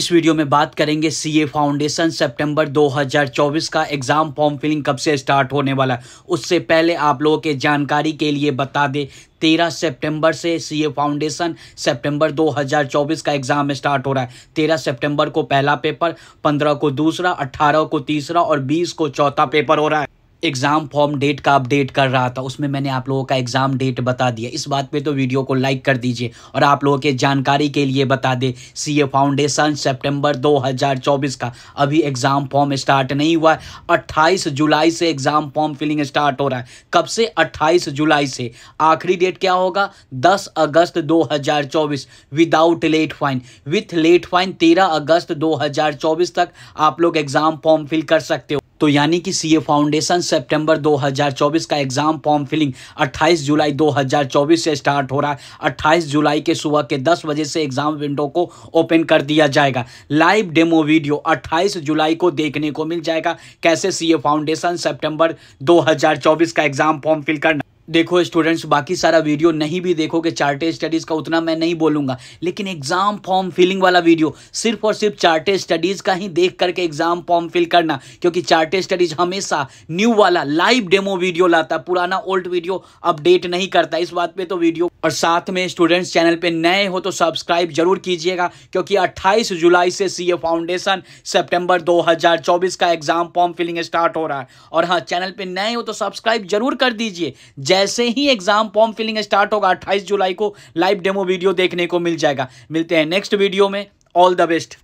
इस वीडियो में बात करेंगे सीए फाउंडेशन सितंबर 2024 का एग्ज़ाम फॉर्म फिलिंग कब से स्टार्ट होने वाला है उससे पहले आप लोगों के जानकारी के लिए बता दे तेरह सितंबर से सीए फाउंडेशन सितंबर 2024 का एग्ज़ाम स्टार्ट हो रहा है तेरह सितंबर को पहला पेपर पंद्रह को दूसरा अट्ठारह को तीसरा और बीस को चौथा पेपर हो रहा है एग्ज़ाम फॉर्म डेट का अपडेट कर रहा था उसमें मैंने आप लोगों का एग्ज़ाम डेट बता दिया इस बात पे तो वीडियो को लाइक कर दीजिए और आप लोगों के जानकारी के लिए बता दें सी फाउंडेशन सेप्टेम्बर 2024 का अभी एग्ज़ाम फॉर्म स्टार्ट नहीं हुआ है अट्ठाईस जुलाई से एग्ज़ाम फॉर्म फिलिंग स्टार्ट हो रहा है कब से अट्ठाईस जुलाई से आखिरी डेट क्या होगा दस अगस्त दो without late fine with late fine तेरह अगस्त दो तक आप लोग एग्ज़ाम फॉर्म फिल कर सकते हो तो यानी कि सीए फाउंडेशन सितंबर 2024 का एग्जाम फॉर्म फिलिंग 28 जुलाई 2024 से स्टार्ट हो रहा है 28 जुलाई के सुबह के 10 बजे से एग्जाम विंडो को ओपन कर दिया जाएगा लाइव डेमो वीडियो 28 जुलाई को देखने को मिल जाएगा कैसे सीए फाउंडेशन सितंबर 2024 का एग्जाम फॉर्म फिल करना देखो स्टूडेंट्स बाकी सारा वीडियो नहीं भी देखोगे चार्टे स्टडीज़ का उतना मैं नहीं बोलूंगा लेकिन एग्ज़ाम फॉर्म फिलिंग वाला वीडियो सिर्फ और सिर्फ चार्टे स्टडीज़ का ही देख करके एग्ज़ाम फॉर्म फिल करना क्योंकि चार्टे स्टडीज़ हमेशा न्यू वाला लाइव डेमो वीडियो लाता पुराना ओल्ड वीडियो अपडेट नहीं करता इस बात पर तो वीडियो और साथ में स्टूडेंट्स चैनल पर नए हो तो सब्सक्राइब जरूर कीजिएगा क्योंकि अट्ठाईस जुलाई से सी फाउंडेशन सेप्टेम्बर दो का एग्ज़ाम फॉर्म फिलिंग स्टार्ट हो रहा है और हाँ चैनल पर नए हो तो सब्सक्राइब जरूर कर दीजिए जय जैसे ही एग्जाम फॉर्म फिलिंग स्टार्ट होगा अट्ठाईस जुलाई को लाइव डेमो वीडियो देखने को मिल जाएगा मिलते हैं नेक्स्ट वीडियो में ऑल द बेस्ट